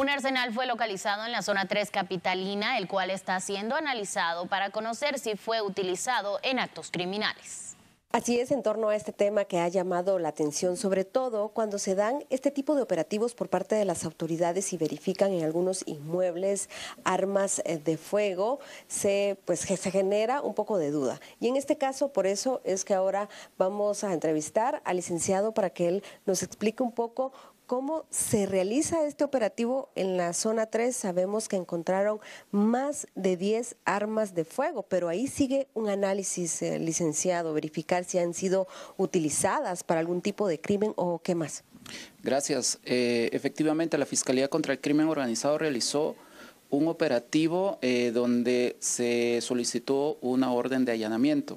Un arsenal fue localizado en la zona 3 capitalina, el cual está siendo analizado para conocer si fue utilizado en actos criminales. Así es, en torno a este tema que ha llamado la atención, sobre todo cuando se dan este tipo de operativos por parte de las autoridades y verifican en algunos inmuebles armas eh, de fuego, se, pues, se genera un poco de duda. Y en este caso, por eso es que ahora vamos a entrevistar al licenciado para que él nos explique un poco cómo se realiza este operativo en la zona 3, sabemos que encontraron más de 10 armas de fuego, pero ahí sigue un análisis, eh, licenciado, verificar si han sido utilizadas para algún tipo de crimen o qué más. Gracias. Eh, efectivamente, la Fiscalía contra el Crimen Organizado realizó un operativo eh, donde se solicitó una orden de allanamiento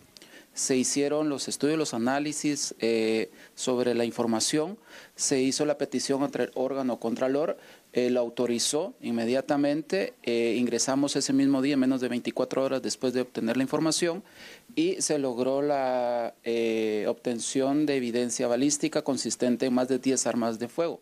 se hicieron los estudios, los análisis eh, sobre la información, se hizo la petición entre el órgano contralor, eh, lo autorizó inmediatamente, eh, ingresamos ese mismo día, menos de 24 horas después de obtener la información, y se logró la eh, obtención de evidencia balística consistente en más de 10 armas de fuego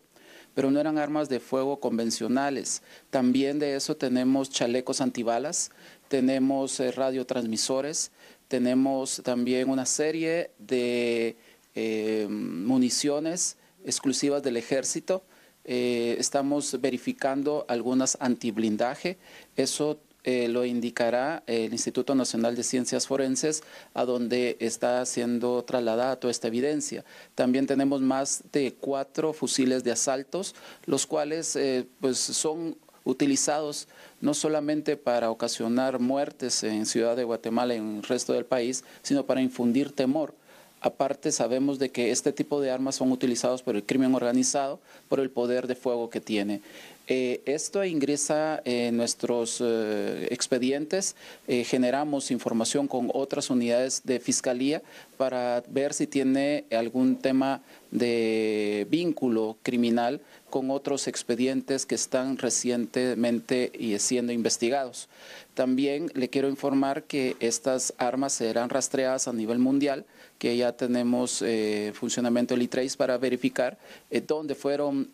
pero no eran armas de fuego convencionales. También de eso tenemos chalecos antibalas, tenemos radiotransmisores, tenemos también una serie de eh, municiones exclusivas del ejército. Eh, estamos verificando algunas antiblindaje. Eso eh, lo indicará el Instituto Nacional de Ciencias Forenses, a donde está siendo trasladada toda esta evidencia. También tenemos más de cuatro fusiles de asaltos, los cuales pues son utilizados no solamente para ocasionar muertes en Ciudad de Guatemala y en el resto del país, sino para infundir temor. Aparte sabemos de que este tipo de armas son utilizados por el crimen organizado, por el poder de fuego que tiene. Eh, esto ingresa en eh, nuestros eh, expedientes, generamos información con otras unidades de fiscalía para ver si tiene algún tema de vínculo criminal con otros expedientes que están recientemente siendo investigados. También le quiero informar que estas armas serán rastreadas a nivel mundial, que ya tenemos eh, funcionamiento I-3 e para verificar dónde fueron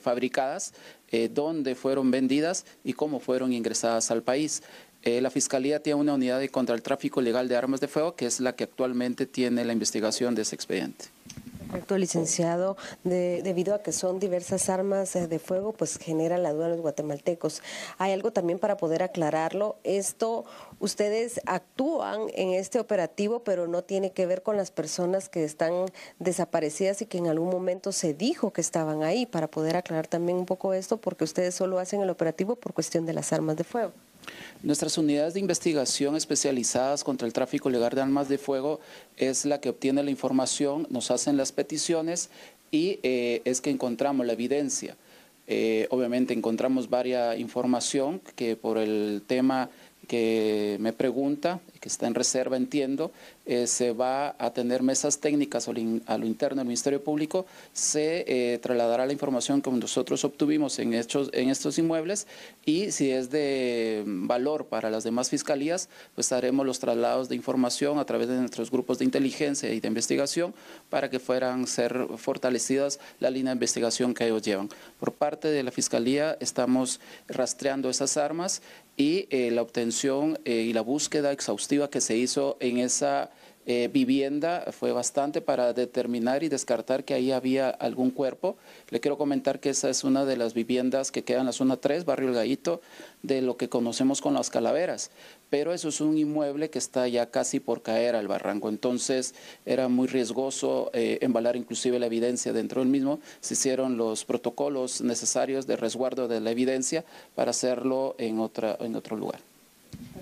fabricadas eh, dónde fueron vendidas y cómo fueron ingresadas al país. Eh, la Fiscalía tiene una unidad de contra el tráfico ilegal de armas de fuego, que es la que actualmente tiene la investigación de ese expediente. Correcto, licenciado. debido a que son diversas armas eh, de fuego, pues genera la duda a los guatemaltecos. Hay algo también para poder aclararlo. Esto, ustedes actúan en este operativo, pero no tiene que ver con las personas que están desaparecidas y que en algún momento se dijo que estaban ahí, para poder aclarar también un poco esto, porque ustedes solo hacen el operativo por cuestión de las armas de fuego. Nuestras unidades de investigación especializadas contra el tráfico ilegal de armas de fuego es la que obtiene la información, nos hacen las peticiones y eh, es que encontramos la evidencia. Eh, obviamente encontramos varias información que por el tema que me pregunta, que está en reserva, entiendo, eh, se va a tener mesas técnicas a lo, interno del Ministerio Público, se eh, trasladará la información que nosotros obtuvimos en, hechos, en estos inmuebles y si es de mm, valor para las demás fiscalías, pues haremos los traslados de información a través de nuestros grupos de inteligencia y de investigación para que fueran ser fortalecidas la línea de investigación que ellos llevan. Por parte de la Fiscalía estamos rastreando esas armas y eh, la obtención y la búsqueda exhaustiva que se hizo en esa eh, vivienda fue bastante para determinar y descartar que ahí había algún cuerpo. Le quiero comentar que esa es una de las viviendas que queda en la zona 3, barrio El Gallito, de lo que conocemos con las calaveras. Pero eso es un inmueble que está ya casi por caer al barranco. Entonces era muy riesgoso eh, embalar inclusive la evidencia dentro del mismo. Se hicieron los protocolos necesarios de resguardo de la evidencia para hacerlo en, otra, en otro lugar.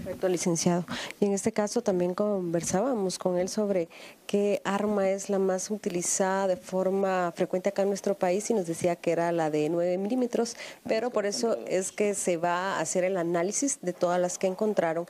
Perfecto, licenciado. Y en este caso también conversábamos con él sobre qué arma es la más utilizada de forma frecuente acá en nuestro país y nos decía que era la de 9 milímetros, pero por eso es que se va a hacer el análisis de todas las que encontraron.